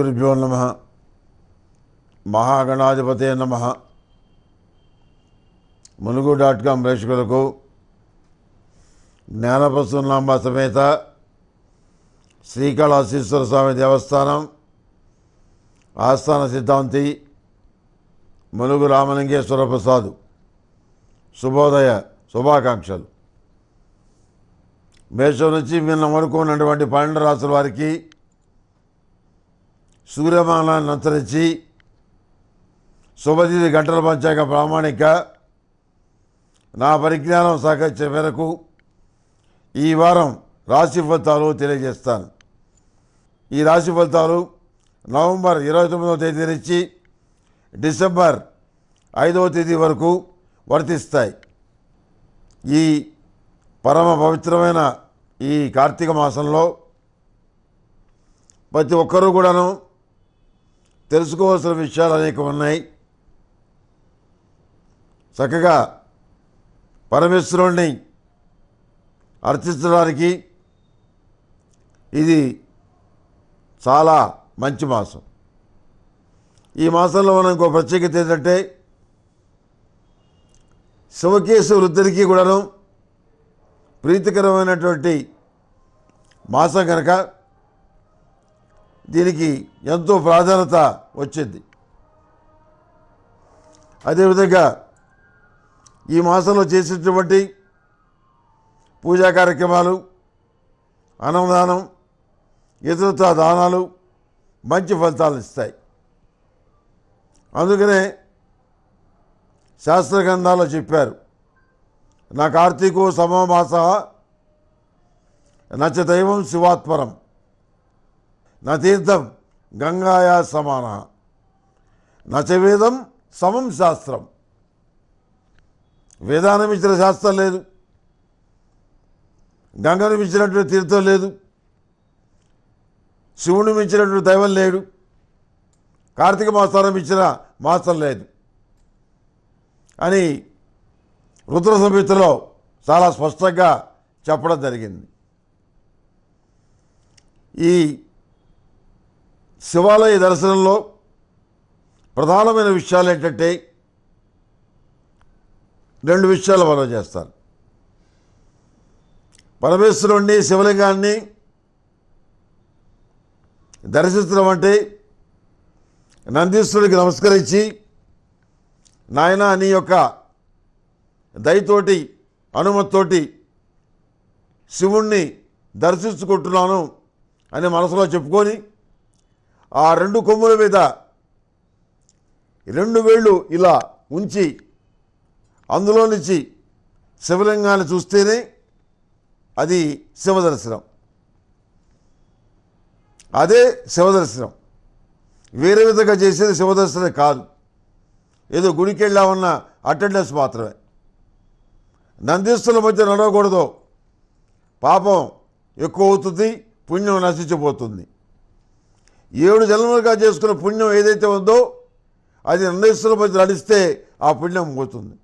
శ్రీగురుభ్యో నమ మహాగణాధిపతే నమ మునుగు డాట్ కామ్ ప్రేక్షకులకు జ్ఞానపస్తున్నాంబ సమేత శ్రీకాళహస్తీశ్వర స్వామి దేవస్థానం ఆస్థాన సిద్ధాంతి మునుగు రామలింగేశ్వర ప్రసాద్ శుభోదయ శుభాకాంక్షలు మేషం నుంచి మిమ్మల్ని అమ్ముకున్నటువంటి ఉన్నటువంటి రాసుల వారికి సూర్యమాలను అంతరించి శుభతిథి గంటల పంచాక ప్రామాణిక నా పరిజ్ఞానం సహకరించే మేరకు ఈ వారం రాశి ఫలితాలు తెలియజేస్తాను ఈ రాశి ఫలితాలు నవంబర్ ఇరవై తొమ్మిదవ తేదీ నుంచి డిసెంబర్ ఐదవ తేదీ వరకు వర్తిస్తాయి ఈ పరమ పవిత్రమైన ఈ కార్తీక మాసంలో ప్రతి ఒక్కరూ కూడాను తెలుసుకోవాల్సిన విషయాలు అనేక ఉన్నాయి చక్కగా పరమేశ్వరుణ్ణి అర్చించడానికి ఇది చాలా మంచి మాసం ఈ మాసంలో మనం ఇంకో ప్రత్యేకత ఏంటంటే శివకేశు వృద్ధుడికి కూడాను ప్రీతికరమైనటువంటి మాసం కనుక దీనికి ఎంతో ప్రాధాన్యత వచ్చింది అదేవిధంగా ఈ మాసంలో చేసినటువంటి పూజా కార్యక్రమాలు అన్నదానం ఇతరత్వ దానాలు మంచి ఫలితాలు ఇస్తాయి అందుకనే శాస్త్ర గ్రంథాల్లో చెప్పారు నా కార్తీకో సమమాస నచ్చ దైవం శివాత్మరం నతీర్థం గంగాయా సమాన నచవేదం సమం శాస్త్రం వేదాన్ని మించిన శాస్త్రం లేదు గంగను మించినటువంటి తీర్థం లేదు శివుని మించినటువంటి దైవం లేడు కార్తీక మాసాలను మించిన మాసం లేదు అని రుద్ర సంహితలో చాలా స్పష్టంగా చెప్పడం జరిగింది ఈ శివాలయ దర్శనంలో ప్రధానమైన విషయాలు ఏంటంటే రెండు విషయాలు మనం చేస్తారు పరమేశ్వరుణ్ణి శివలింగాన్ని దర్శించడం అంటే నందీశ్వరుడికి నమస్కరించి నాయన నీ యొక్క దయతోటి అనుమతితోటి శివుణ్ణి దర్శించుకుంటున్నాను అని మనసులో చెప్పుకొని ఆ రెండు కొమ్ముల మీద రెండు వేళ్ళు ఇలా ఉంచి అందులో నుంచి శివలింగాన్ని చూస్తేనే అది శివదర్శనం అదే శివదర్శనం వేరే విధంగా చేసేది శివదర్శనం కాదు ఏదో గుడికి వెళ్ళామన్న అటెండెన్స్ మాత్రమే నందిస్తుల మధ్య నడవకూడదు పాపం ఎక్కువ అవుతుంది పుణ్యం నశించిపోతుంది ఏడు జన్మలుగా చేసుకున్న పుణ్యం ఏదైతే ఉందో అది నిర్ణయిస్తున్న మధ్య నడిస్తే ఆ పుణ్యం పోతుంది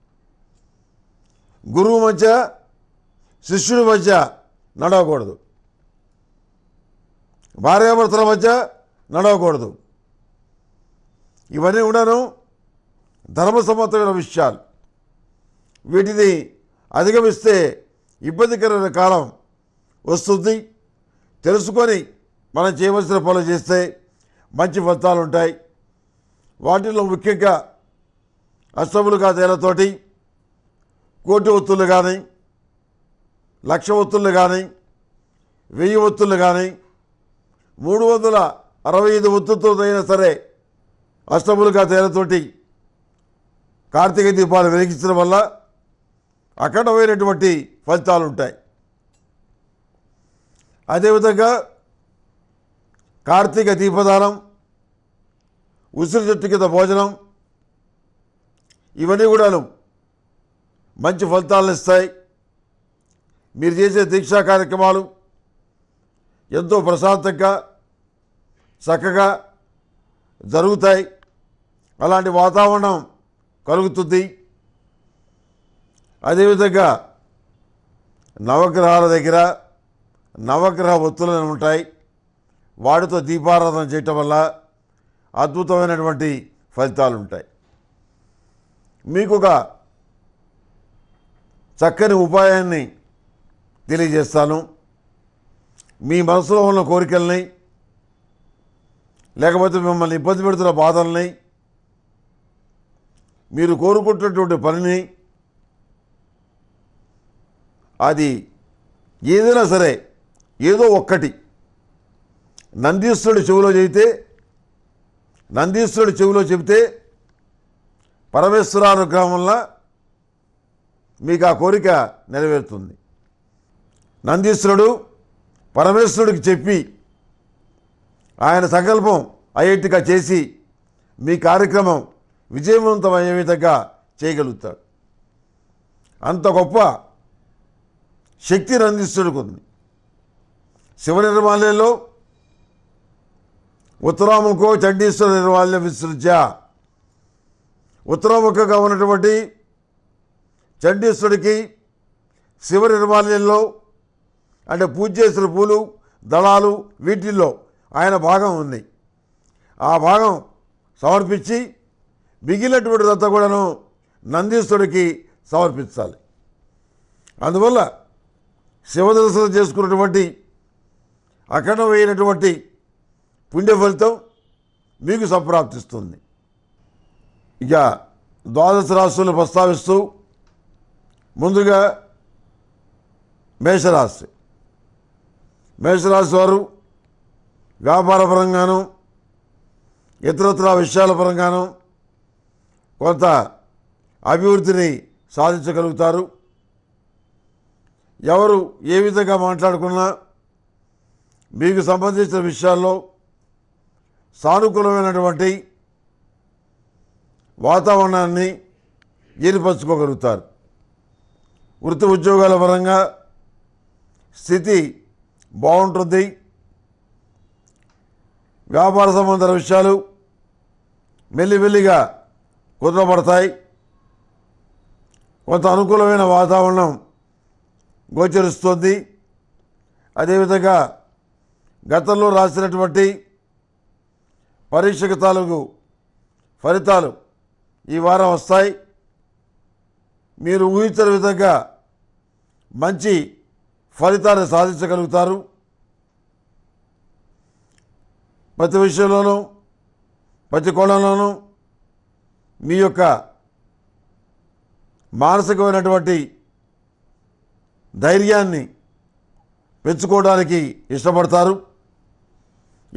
గురువు మధ్య శిష్యుడి మధ్య నడవకూడదు భార్యాభర్తల మధ్య నడవకూడదు ఇవన్నీ కూడాను ధర్మ ధర్మసమ్మతమైన విషయాలు వీటిని అధిగమిస్తే ఇబ్బందికరమైన కాలం వస్తుంది తెలుసుకొని మనం చేయవలసిన పనులు చేస్తే మంచి ఫలితాలు ఉంటాయి వాటిలో ముఖ్యంగా అష్టములు కాదేళ్లతోటి కోటి ఒత్తులు కానీ లక్ష ఒత్తులు కానీ వెయ్యి ఒత్తులు కానీ మూడు వందల అరవై ఐదు అయినా సరే అష్టములుగా తేలతోటి కార్తీక దీపాలు వెలిగించడం వల్ల అఖండమైనటువంటి ఫలితాలు ఉంటాయి అదేవిధంగా కార్తీక దీపదానం ఉసిరి చెట్టు కింద భోజనం ఇవన్నీ కూడాను మంచి ఫలితాలను ఇస్తాయి మీరు చేసే దీక్షా కార్యక్రమాలు ఎంతో ప్రశాంతంగా చక్కగా జరుగుతాయి అలాంటి వాతావరణం కలుగుతుంది అదేవిధంగా నవగ్రహాల దగ్గర నవగ్రహ ఒత్తులను ఉంటాయి వాటితో దీపారాధన చేయటం వల్ల అద్భుతమైనటువంటి ఫలితాలు ఉంటాయి మీకు ఒక చక్కని ఉపాయాన్ని తెలియజేస్తాను మీ మనసులో ఉన్న కోరికల్ని లేకపోతే మిమ్మల్ని ఇబ్బంది పెడుతున్న బాధల్ని మీరు కోరుకుంటున్నటువంటి పనిని అది ఏదైనా సరే ఏదో ఒక్కటి నందీశ్వరుడు చెవిలో చెబితే నందీశ్వరుడు చెవిలో చెబితే పరమేశ్వరానుగ్రహం వల్ల మీకు ఆ కోరిక నెరవేరుతుంది నందీశ్వరుడు పరమేశ్వరుడికి చెప్పి ఆయన సంకల్పం అయ్యేట్టుగా చేసి మీ కార్యక్రమం విజయవంతం అయ్యే విధంగా చేయగలుగుతాడు అంత గొప్ప శక్తి నందీశ్వరుడికి ఉంది శివ నిర్మాణంలో ఉత్తరాముఖో చండీశ్వర నిర్వాల్య విసృజ ఉత్తరాముఖగా ఉన్నటువంటి చండీశ్వరుడికి శివ నిర్మాల్యంలో అంటే పూజ చేసిన పూలు దళాలు వీటిల్లో ఆయన భాగం ఉంది ఆ భాగం సమర్పించి మిగిలినటువంటిదంతా కూడాను నందీశ్వరుడికి సమర్పించాలి అందువల్ల శివదర్శనం చేసుకున్నటువంటి అఖండమైనటువంటి పుణ్య ఫలితం మీకు సంప్రాప్తిస్తుంది ఇక ద్వాదశ రాశులను ప్రస్తావిస్తూ ముందుగా మేషరాశి మేషరాశి వారు వ్యాపార పరంగాను ఇతరత్ర విషయాల పరంగాను కొంత అభివృద్ధిని సాధించగలుగుతారు ఎవరు ఏ విధంగా మాట్లాడుకున్నా మీకు సంబంధించిన విషయాల్లో సానుకూలమైనటువంటి వాతావరణాన్ని ఏర్పరచుకోగలుగుతారు వృత్తి ఉద్యోగాల పరంగా స్థితి బాగుంటుంది వ్యాపార సంబంధ విషయాలు మెల్లిమెల్లిగా కుదరబడతాయి కొంత అనుకూలమైన వాతావరణం గోచరిస్తుంది అదేవిధంగా గతంలో రాసినటువంటి పరీక్షకు తాలూకు ఫలితాలు ఈ వారం వస్తాయి మీరు ఊహించిన విధంగా మంచి ఫలితాలు సాధించగలుగుతారు ప్రతి విషయంలోనూ ప్రతి కోణంలోనూ మీ యొక్క మానసికమైనటువంటి ధైర్యాన్ని పెంచుకోవడానికి ఇష్టపడతారు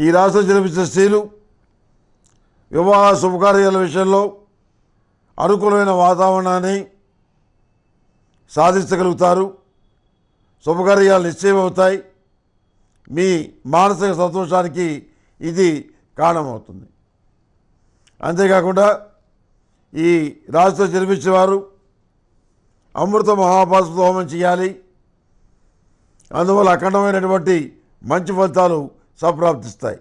ఈ రాష్ట్రం జన్మించిన స్త్రీలు వివాహ శుభకార్యాల విషయంలో అనుకూలమైన వాతావరణాన్ని సాధించగలుగుతారు శుభకార్యాలు నిశ్చయమవుతాయి మీ మానసిక సంతోషానికి ఇది కారణమవుతుంది అంతేకాకుండా ఈ రాశితో జన్మించేవారు అమృత మహాపాసతో హోమం చేయాలి అందువల్ల అఖండమైనటువంటి మంచి ఫలితాలు సప్రాప్తిస్తాయి